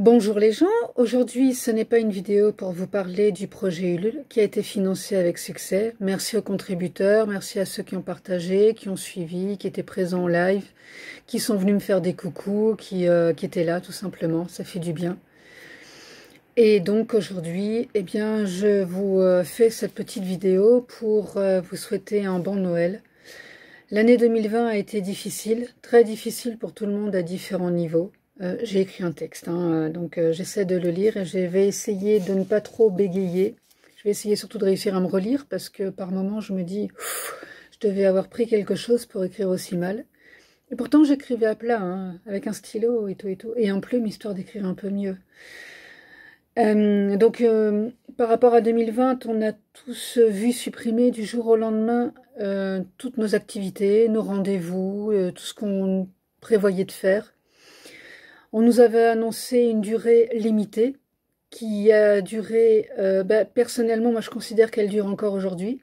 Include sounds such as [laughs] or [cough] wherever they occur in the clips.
Bonjour les gens, aujourd'hui ce n'est pas une vidéo pour vous parler du projet Ulule qui a été financé avec succès. Merci aux contributeurs, merci à ceux qui ont partagé, qui ont suivi, qui étaient présents en live, qui sont venus me faire des coucous, qui, euh, étaient là tout simplement, ça fait du bien. Et donc aujourd'hui, eh bien, je vous euh, fais cette petite vidéo pour euh, vous souhaiter un bon Noël. L'année 2020 a été difficile, très difficile pour tout le monde à différents niveaux. Euh, j'ai écrit un texte, hein, euh, donc euh, j'essaie de le lire et je vais essayer de ne pas trop bégayer. Je vais essayer surtout de réussir à me relire parce que par moments je me dis, je devais avoir pris quelque chose pour écrire aussi mal. Et pourtant j'écrivais à plat, hein, avec un stylo et tout et tout, et un plume histoire d'écrire un peu mieux. donc par rapport à 2020, on a tous vu supprimer du jour au lendemain toutes nos activités, nos rendez-vous, tout ce qu'on prévoyait de faire. On nous avait annoncé une durée limitée qui a duré, euh, ben, personnellement, moi je considère qu'elle dure encore aujourd'hui.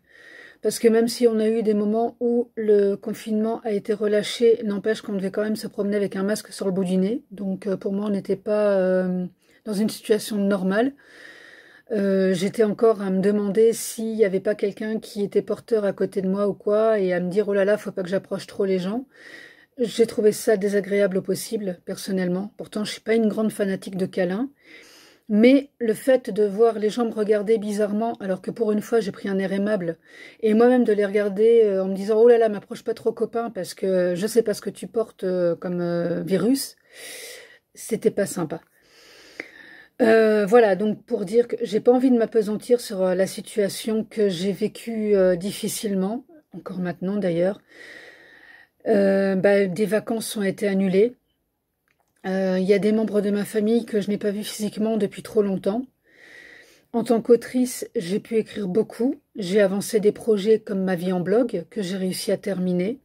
Parce que même si on a eu des moments où le confinement a été relâché, n'empêche qu'on devait quand même se promener avec un masque sur le bout du nez. Donc euh, pour moi, on n'était pas euh, dans une situation normale. J'étais encore à me demander s'il n'y avait pas quelqu'un qui était porteur à côté de moi ou quoi, et à me dire oh là là, faut pas que j'approche trop les gens. J'ai trouvé ça désagréable au possible, personnellement. Pourtant, je ne suis pas une grande fanatique de câlins. Mais le fait de voir les gens me regarder bizarrement, alors que pour une fois j'ai pris un air aimable, et moi-même de les regarder euh, en me disant oh là là, m'approche pas trop copain parce que je ne sais pas ce que tu portes euh, comme euh, virus, c'était pas sympa. voilà, donc pour dire que j'ai pas envie de m'apesantir sur la situation que j'ai vécue difficilement, encore maintenant d'ailleurs. Euh, euh, bah, des vacances ont été annulées. Il euh, y a des membres de ma famille que je n'ai pas vus physiquement depuis trop longtemps. En tant qu'autrice, j'ai pu écrire beaucoup. J'ai avancé des projets comme ma vie en blog que j'ai réussi à terminer.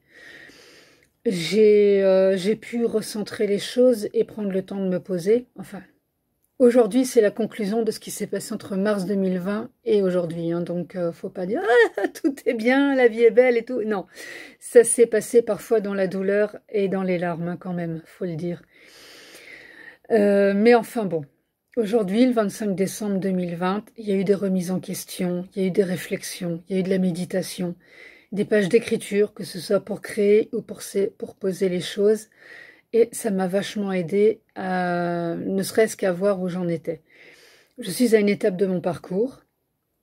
J'ai euh, pu recentrer les choses et prendre le temps de me poser. Enfin, Aujourd'hui, c'est la conclusion de ce qui s'est passé entre mars 2020 et aujourd'hui. Hein, donc, donc, euh, ne faut pas dire [laughs] ah, tout est bien, la vie est belle et tout. Non, ça s'est passé parfois dans la douleur et dans les larmes hein, quand même, faut le dire. Euh, mais enfin bon, aujourd'hui, le 25 décembre 2020, il y a eu des remises en question, il y a eu des réflexions, il y a eu de la méditation, des pages d'écriture, que ce soit pour créer ou pour poser les choses et ça m'a vachement aidé à euh, ne serait-ce qu'à voir où j'en étais. Je suis à une étape de mon parcours.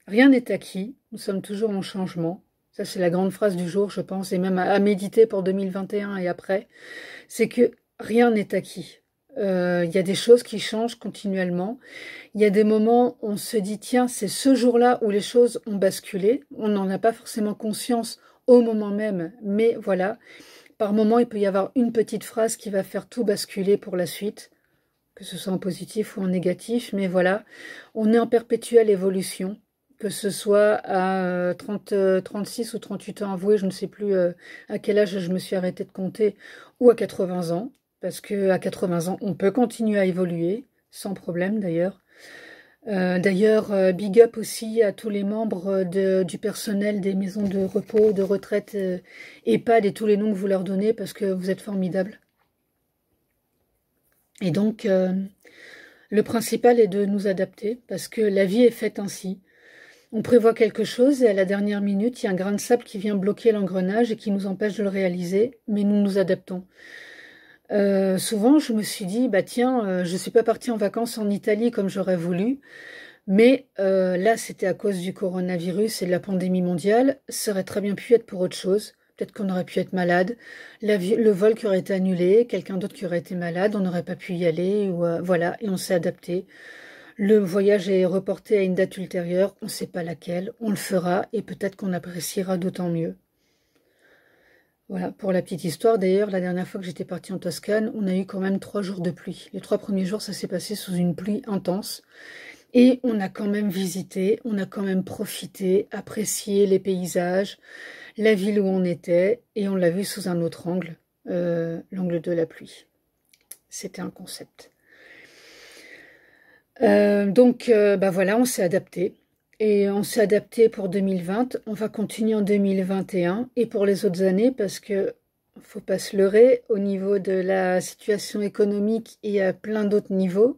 Rien n'est acquis, nous sommes toujours en changement. Ça, c'est la grande phrase du jour, je pense, et même à, méditer pour 2021 et après. C'est que rien n'est acquis. Euh, il y a des choses qui changent continuellement. Il y a des moments où on se dit, tiens, c'est ce jour-là où les choses ont basculé. On n'en a pas forcément conscience au moment même, mais voilà. Par moment, il peut y avoir une petite phrase qui va faire tout basculer pour la suite, que ce soit en positif ou en négatif, mais voilà, on est en perpétuelle évolution, que ce soit à 30, euh, 36 euh, ou 38 ans avoué, je ne sais plus euh, à quel âge je me suis arrêtée de compter, ou à 80 ans, parce que à 80 ans, on peut continuer à évoluer, sans problème d'ailleurs. Euh, d'ailleurs, euh, big up aussi à tous les membres euh, du personnel des maisons de repos, de retraite, EHPAD et tous les noms que vous leur donnez parce que vous êtes formidables. Et donc, le principal est de nous adapter parce que la vie est faite ainsi. On prévoit quelque chose et à la dernière minute, il y a un grain de sable qui vient bloquer l'engrenage et qui nous empêche de le réaliser, mais nous nous adaptons. Euh, souvent, je me suis dit, bah tiens, euh, je ne suis pas partie en vacances en Italie comme j'aurais voulu, mais euh, là, c'était à cause du coronavirus et de la pandémie mondiale. Ça aurait très bien pu être pour autre chose. Peut-être qu'on aurait pu être malade, le vol qui aurait été annulé, quelqu'un d'autre qui aurait été malade, on n'aurait pas pu y aller, ou voilà, et on s'est adapté. Le voyage est reporté à une date ultérieure, on ne sait pas laquelle, on le fera et peut-être qu'on appréciera d'autant mieux. Voilà, pour la petite histoire, d'ailleurs, la dernière fois que j'étais partie en Toscane, on a eu quand même trois jours de pluie. Les trois premiers jours, ça s'est passé sous une pluie intense. Et on a quand même visité, on a quand même profité, apprécié les paysages, la ville où on était, et on l'a vu sous un autre angle, euh, l'angle de la pluie. C'était un concept. Euh, donc, euh, bah voilà, on s'est adapté. Et on s'est adapté pour 2020. On va continuer en 2021 et pour les autres années parce que faut pas se leurrer au niveau de la situation économique et à plein d'autres niveaux.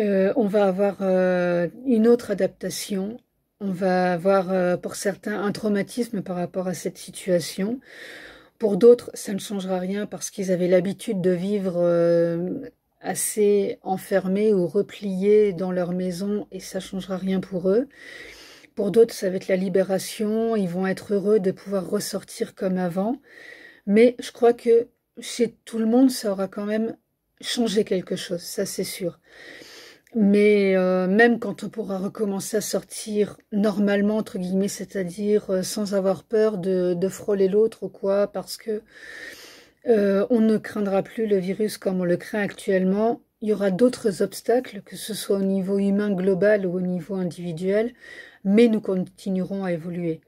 Euh, on va avoir euh, une autre adaptation. On va avoir euh, pour certains un traumatisme par rapport à cette situation. Pour d'autres, ça ne changera rien parce qu'ils avaient l'habitude de vivre assez enfermés ou repliés dans leur maison et ça changera rien pour eux. Pour d'autres, ça va être la libération, ils vont être heureux de pouvoir ressortir comme avant. Mais je crois que chez tout le monde, ça aura quand même changé quelque chose, ça c'est sûr. Mais euh, même quand on pourra recommencer à sortir normalement, entre guillemets, c'est-à-dire euh, sans avoir peur de, de frôler l'autre ou quoi, parce que euh, on ne craindra plus le virus comme on le craint actuellement. Il y aura d'autres obstacles, que ce soit au niveau humain global ou au niveau individuel, mais nous continuerons à évoluer.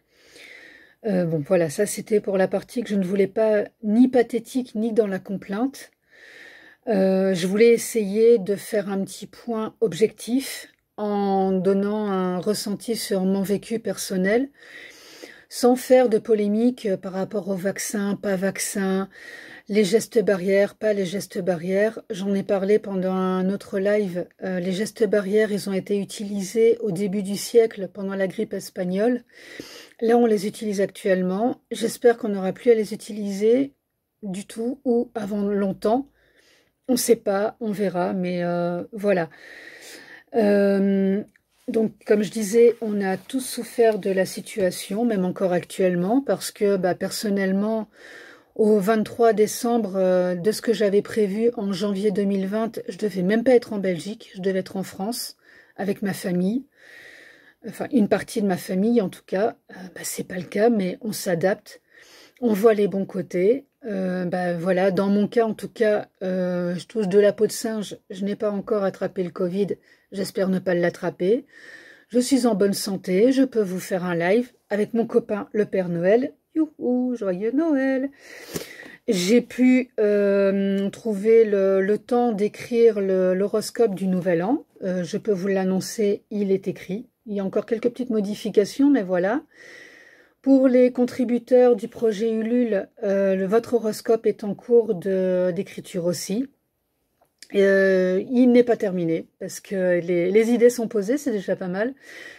Euh, bon, voilà, ça c'était pour la partie que je ne voulais pas ni pathétique ni dans la complainte. Euh, je voulais essayer de faire un petit point objectif en donnant un ressenti sur mon vécu personnel sans faire de polémique euh, par rapport au vaccin, pas vaccin, les gestes barrières, pas les gestes barrières. J'en ai parlé pendant un autre live. Euh, les gestes barrières, ils ont été utilisés au début du siècle pendant la grippe espagnole. Là, on les utilise actuellement. J'espère qu'on n'aura plus à les utiliser du tout ou avant longtemps. On ne sait pas, on verra, mais euh, voilà. Donc, comme je disais, on a tous souffert de la situation, même encore actuellement, parce que bah, personnellement, au 23 décembre, euh, de ce que j'avais prévu en janvier 2020, je devais même pas être en Belgique, je devais être en France avec ma famille, enfin une partie de ma famille en tout cas. Euh, bah, ce n'est pas le cas, mais on s'adapte, on voit les bons côtés. Euh, bah, voilà, dans mon cas en tout cas, je touche de la peau de singe, je n'ai pas encore attrapé le Covid, J'espère ne pas l'attraper. Je suis en bonne santé, je peux vous faire un live avec mon copain le Père Noël. Youhou, joyeux Noël J'ai pu euh, trouver le, temps d'écrire l'horoscope du Nouvel An. Euh, je peux vous l'annoncer, il est écrit. Il y a encore quelques petites modifications, mais voilà. Pour les contributeurs du projet Ulule, euh, votre horoscope est en cours d'écriture aussi. Euh, il n'est pas terminé parce que les, idées sont posées, c'est déjà pas mal,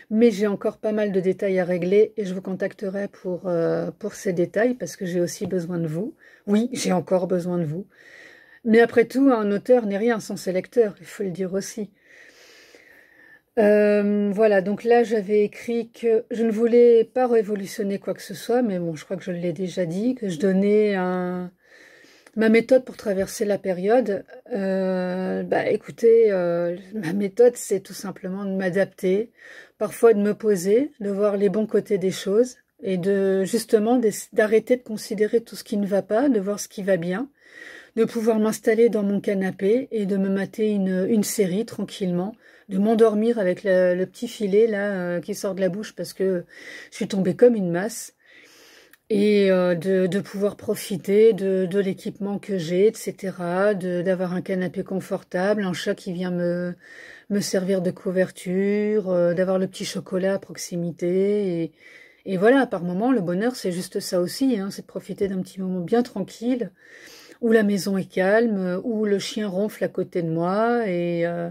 mais j'ai encore pas mal de détails à régler et je vous contacterai pour, euh, pour ces détails parce que j'ai aussi besoin de vous. Oui, j'ai encore besoin de vous. Mais après tout, un auteur n'est rien sans ses lecteurs, il faut le dire aussi. Euh, voilà, donc là j'avais écrit que je ne voulais pas révolutionner quoi que ce soit, mais bon, je crois que je l'ai déjà dit, que je donnais un, Ma méthode pour traverser la période, euh, bah écoutez, euh, ma méthode c'est tout simplement de m'adapter, parfois de me poser, de voir les bons côtés des choses et de justement d'arrêter de considérer tout ce qui ne va pas, de voir ce qui va bien, de pouvoir m'installer dans mon canapé et de me mater une, série tranquillement, de m'endormir avec le petit filet là euh, qui sort de la bouche parce que je suis tombée comme une masse et euh, de, pouvoir profiter de, l'équipement que j'ai, etc., d'avoir un canapé confortable, un chat qui vient me, servir de couverture, euh, d'avoir le petit chocolat à proximité. Et, et voilà, par moment, le bonheur, c'est juste ça aussi, hein, c'est de profiter d'un petit moment bien tranquille, où la maison est calme, où le chien ronfle à côté de moi, et euh,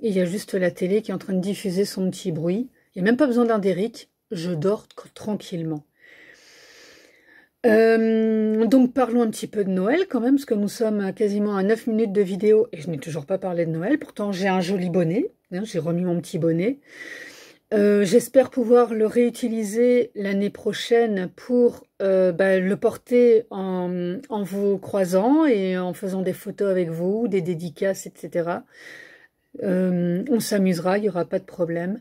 il y a juste la télé qui est en train de diffuser son petit bruit. Il n'y a même pas besoin d'un Derrick, je dors tranquillement. Euh, donc parlons un petit peu de Noël quand même, parce que nous sommes quasiment à 9 minutes de vidéo et je n'ai toujours pas parlé de Noël. Pourtant j'ai un joli bonnet, hein, j'ai remis mon petit bonnet. Euh, j'espère pouvoir le réutiliser l'année prochaine pour euh, bah, le porter en, en, vous croisant et en faisant des photos avec vous, des dédicaces, etc. on s'amusera, il n'y aura pas de problème.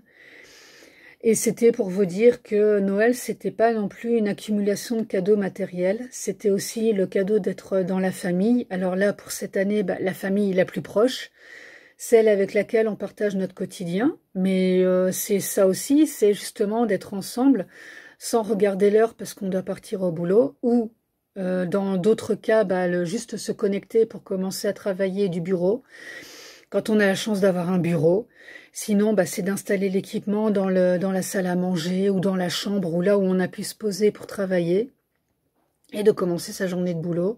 Et c'était pour vous dire que Noël, c'était pas non plus une accumulation de cadeaux matériels, c'était aussi le cadeau d'être dans la famille. Alors là, pour cette année, bah, la famille la plus proche, celle avec laquelle on partage notre quotidien. Mais euh, c'est ça aussi, c'est justement d'être ensemble sans regarder l'heure parce qu'on doit partir au boulot ou euh, dans d'autres cas, bah, juste se connecter pour commencer à travailler du bureau quand on a la chance d'avoir un bureau. Sinon, bah, c'est d'installer l'équipement dans, la salle à manger ou dans la chambre ou là où on a pu se poser pour travailler et de commencer sa journée de boulot.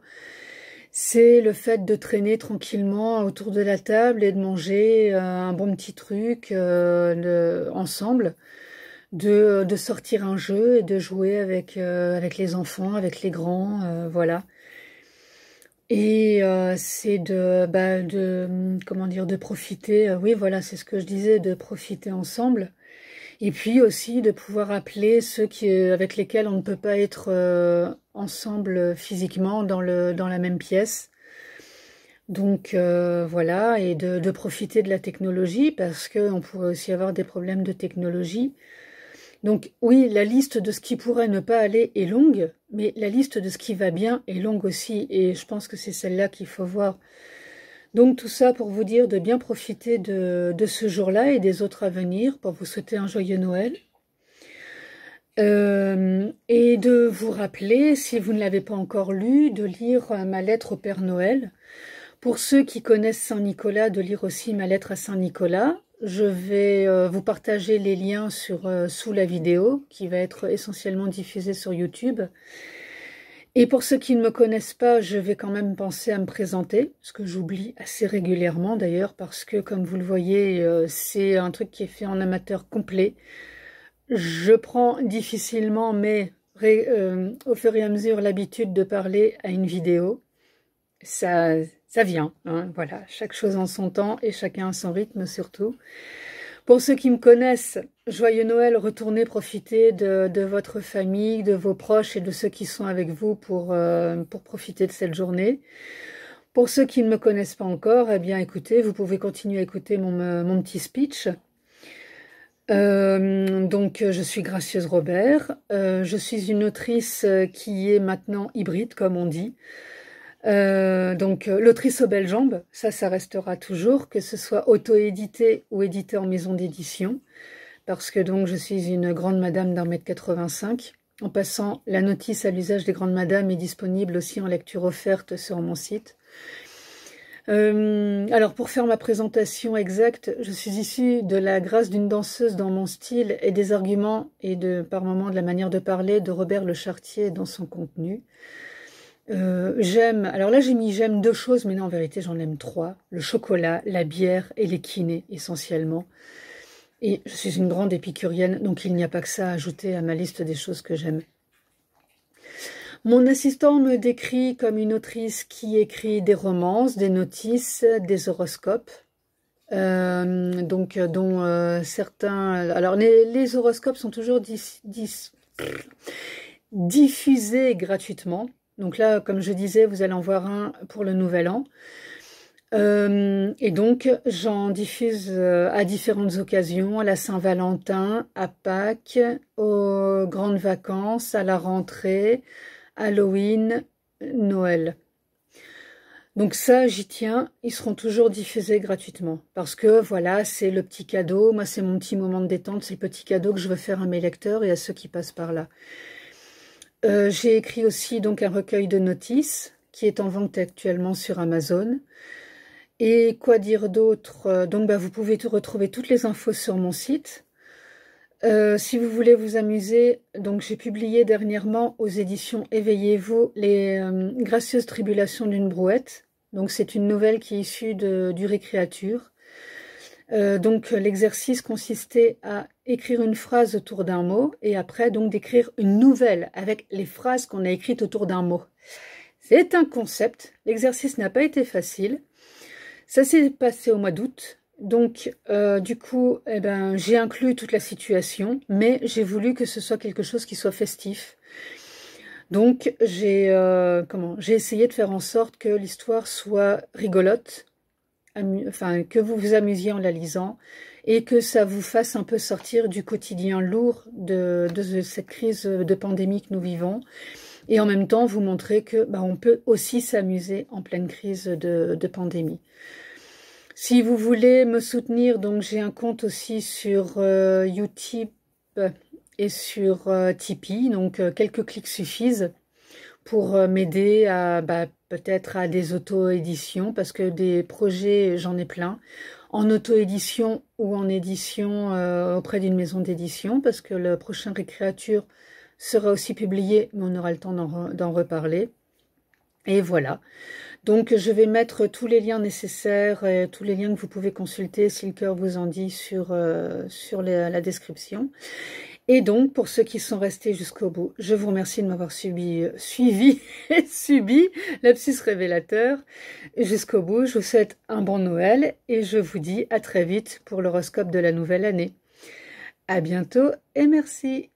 C'est le fait de traîner tranquillement autour de la table et de manger euh, un bon petit truc euh, ensemble, de, sortir un jeu et de jouer avec euh, les enfants, avec les grands, voilà. Et euh, c'est de, bah, de, hum, comment dire, de profiter, euh, oui, voilà, c'est ce que je disais, de profiter ensemble. Et puis aussi de pouvoir appeler ceux qui, euh, avec lesquels on ne peut pas être ensemble physiquement dans, le, dans la même pièce. Donc voilà, et de, de, profiter de la technologie parce que on pourrait aussi avoir des problèmes de technologie. Donc oui, la liste de ce qui pourrait ne pas aller est longue, mais la liste de ce qui va bien est longue aussi, et je pense que c'est celle-là qu'il faut voir. Donc tout ça pour vous dire de bien profiter de, ce jour-là et des autres à venir, pour vous souhaiter un joyeux Noël. Euh, et de vous rappeler, si vous ne l'avez pas encore lu, de lire ma lettre au Père Noël. Pour ceux qui connaissent Saint Nicolas, de lire aussi ma lettre à Saint Nicolas. Je vais euh, vous partager les liens sur, euh, sous la vidéo qui va être essentiellement diffusée sur YouTube. Et pour ceux qui ne me connaissent pas, je vais quand même penser à me présenter, ce que j'oublie assez régulièrement d'ailleurs, parce que comme vous le voyez, euh, c'est un truc qui est fait en amateur complet. Je prends difficilement, mais au fur et à mesure, l'habitude de parler à une vidéo. Ça, ça vient. Hein, voilà, chaque chose en son temps et chacun à son rythme surtout. Pour ceux qui me connaissent, joyeux Noël, retournez profiter de, votre famille, de vos proches et de ceux qui sont avec vous pour, euh, pour profiter de cette journée. Pour ceux qui ne me connaissent pas encore, eh bien écoutez, vous pouvez continuer à écouter mon, euh, petit speech. Euh, donc, je suis Gracieuse Robert. je suis une autrice qui est maintenant hybride, comme on dit. Euh, donc euh, l'autrice aux belles jambes, ça, ça restera toujours, que ce soit auto-édité ou édité en maison d'édition, parce que donc je suis une grande madame d'un mètre 85. En passant, la notice à l'usage des grandes madames est disponible aussi en lecture offerte sur mon site. Euh, alors pour faire ma présentation exacte, je suis issue de la grâce d'une danseuse dans mon style et des arguments et de par moments de la manière de parler de Robert Le Chartier dans son contenu. Euh, j'aime, alors là j'ai mis j'aime deux choses, mais non en vérité j'en aime trois, le chocolat, la bière et les kinés essentiellement. Et je suis une grande épicurienne, donc il n'y a pas que ça à ajouter à ma liste des choses que j'aime. Mon assistant me décrit comme une autrice qui écrit des romances, des notices, des horoscopes. Euh, donc, euh, dont certains. Alors, les, horoscopes sont toujours diffusés gratuitement. Donc là, comme je disais, vous allez en voir un pour le nouvel an. Euh, et donc, j'en diffuse euh, à différentes occasions, à la Saint-Valentin, à Pâques, aux grandes vacances, à la rentrée, Halloween, Noël. Donc ça, j'y tiens, ils seront toujours diffusés gratuitement. Parce que voilà, c'est le petit cadeau, moi c'est mon petit moment de détente, c'est le petit cadeau que je veux faire à mes lecteurs et à ceux qui passent par là. Euh, j'ai écrit aussi donc un recueil de notices qui est en vente actuellement sur Amazon. Et quoi dire d'autre euh, Donc bah, vous pouvez tout retrouver toutes les infos sur mon site. Euh, si vous voulez vous amuser, donc j'ai publié dernièrement aux éditions Éveillez-vous les gracieuses tribulations d'une brouette. Donc c'est une nouvelle qui est issue de, du Récréature. Euh, donc l'exercice consistait à écrire une phrase autour d'un mot et après donc d'écrire une nouvelle avec les phrases qu'on a écrites autour d'un mot. C'est un concept, l'exercice n'a pas été facile. Ça s'est passé au mois d'août, donc euh, du coup eh ben, j'ai inclus toute la situation, mais j'ai voulu que ce soit quelque chose qui soit festif. Donc j'ai euh, comment j'ai essayé de faire en sorte que l'histoire soit rigolote, enfin, que vous vous amusiez en la lisant et que ça vous fasse un peu sortir du quotidien lourd de, cette crise de pandémie que nous vivons et en même temps vous montrer que bah, on peut aussi s'amuser en pleine crise de, pandémie. Si vous voulez me soutenir, donc j'ai un compte aussi sur YouTube euh, et sur euh, Tipeee, donc euh, quelques clics suffisent pour m'aider à bah, peut-être à des auto-éditions, parce que des projets, j'en ai plein, en auto-édition ou en édition euh, auprès d'une maison d'édition, parce que le prochain Récréature sera aussi publié, mais on aura le temps d'en reparler. Et voilà. Donc je vais mettre tous les liens nécessaires, tous les liens que vous pouvez consulter si le cœur vous en dit sur, euh, sur la description. Et donc, pour ceux qui sont restés jusqu'au bout, je vous remercie de m'avoir euh, suivi et [laughs] subi l'abscisse révélateur jusqu'au bout. Je vous souhaite un bon Noël et je vous dis à très vite pour l'horoscope de la nouvelle année. À bientôt et merci.